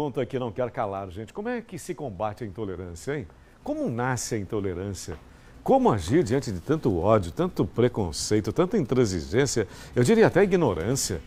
Pergunta que não quer calar, gente. Como é que se combate a intolerância, hein? Como nasce a intolerância? Como agir diante de tanto ódio, tanto preconceito, tanta intransigência, eu diria até ignorância?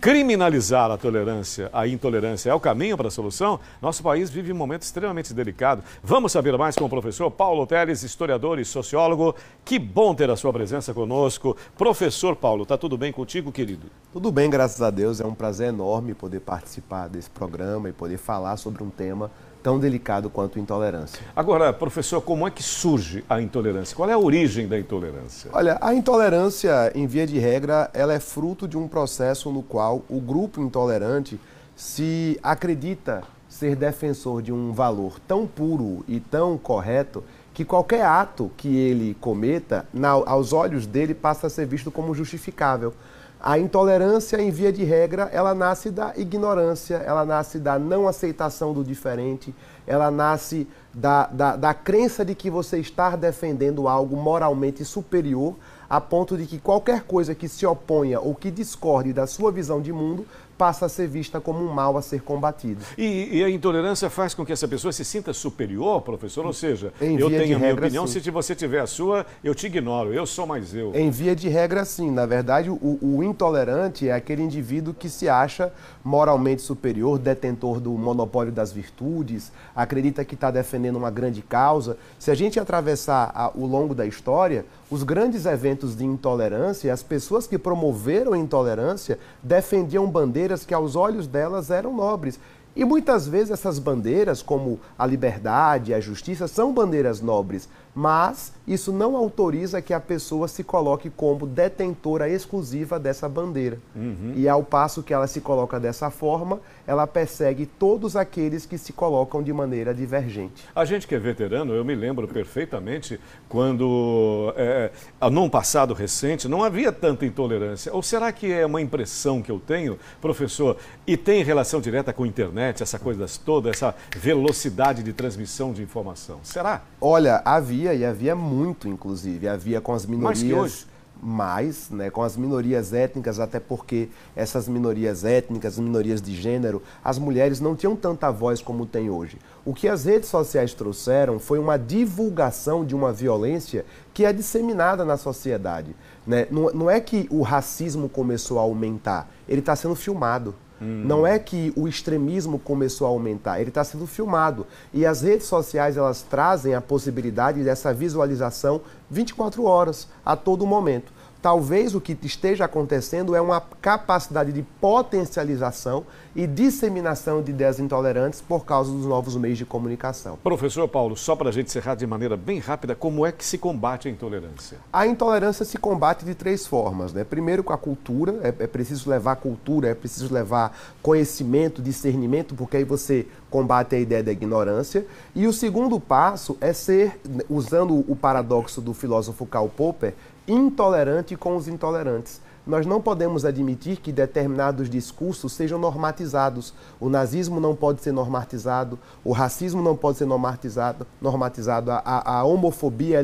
criminalizar a tolerância, a intolerância é o caminho para a solução, nosso país vive um momento extremamente delicado. Vamos saber mais com o professor Paulo Teles, historiador e sociólogo. Que bom ter a sua presença conosco. Professor Paulo, tá tudo bem contigo, querido? Tudo bem, graças a Deus. É um prazer enorme poder participar desse programa e poder falar sobre um tema tão delicado quanto intolerância. Agora, professor, como é que surge a intolerância? Qual é a origem da intolerância? Olha, a intolerância, em via de regra, ela é fruto de um processo no qual qual o grupo intolerante se acredita ser defensor de um valor tão puro e tão correto que qualquer ato que ele cometa, na, aos olhos dele, passa a ser visto como justificável. A intolerância, em via de regra, ela nasce da ignorância, ela nasce da não aceitação do diferente, ela nasce da, da, da crença de que você está defendendo algo moralmente superior a ponto de que qualquer coisa que se oponha ou que discorde da sua visão de mundo passa a ser vista como um mal a ser combatido. E, e a intolerância faz com que essa pessoa se sinta superior, professor? Ou seja, em eu tenho a minha opinião, sim. se você tiver a sua, eu te ignoro, eu sou mais eu. Em via de regra, sim. Na verdade, o, o intolerante é aquele indivíduo que se acha moralmente superior, detentor do monopólio das virtudes, acredita que está defendendo uma grande causa. Se a gente atravessar a, o longo da história, os grandes eventos de intolerância, as pessoas que promoveram a intolerância defendiam bandeiras que aos olhos delas eram nobres. E muitas vezes essas bandeiras, como a liberdade, a justiça, são bandeiras nobres, mas isso não autoriza que a pessoa se coloque como detentora exclusiva dessa bandeira. Uhum. E ao passo que ela se coloca dessa forma, ela persegue todos aqueles que se colocam de maneira divergente. A gente que é veterano, eu me lembro perfeitamente quando, é, é num passado recente, não havia tanta intolerância. Ou será que é uma impressão que eu tenho, professor, e tem relação direta com a internet? internet, essa coisa toda, essa velocidade de transmissão de informação? Será? Olha, havia e havia é muito, inclusive. Havia com as minorias. Mais que hoje? mais né, com as minorias étnicas, até porque essas minorias étnicas, minorias de gênero, as mulheres não tinham tanta voz como tem hoje. O que as redes sociais trouxeram foi uma divulgação de uma violência que é disseminada na sociedade. Né? Não, não é que o racismo começou a aumentar, ele está sendo filmado. Não é que o extremismo começou a aumentar, ele está sendo filmado. E as redes sociais elas trazem a possibilidade dessa visualização 24 horas, a todo momento. Talvez o que esteja acontecendo é uma capacidade de potencialização e disseminação de ideias intolerantes por causa dos novos meios de comunicação. Professor Paulo, só para a gente encerrar de maneira bem rápida, como é que se combate a intolerância? A intolerância se combate de três formas. Né? Primeiro, com a cultura, é, é preciso levar cultura, é preciso levar conhecimento, discernimento, porque aí você combate a ideia da ignorância. E o segundo passo é ser, usando o paradoxo do filósofo Karl Popper, intolerante com os intolerantes. Nós não podemos admitir que determinados discursos sejam normatizados. O nazismo não pode ser normatizado, o racismo não pode ser normatizado, normatizado a, a, a homofobia, a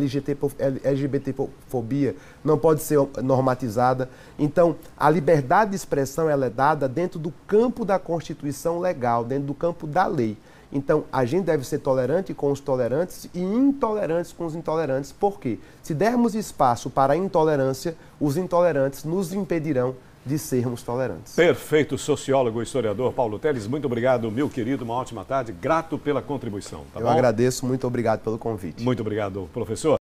LGBTfobia não pode ser normatizada. Então, a liberdade de expressão ela é dada dentro do campo da Constituição legal, dentro do campo da lei. Então, a gente deve ser tolerante com os tolerantes e intolerantes com os intolerantes, porque se dermos espaço para a intolerância, os intolerantes nos impedirão de sermos tolerantes. Perfeito, sociólogo e historiador Paulo Teles, muito obrigado, meu querido, uma ótima tarde, grato pela contribuição. Tá Eu bom? agradeço, muito obrigado pelo convite. Muito obrigado, professor.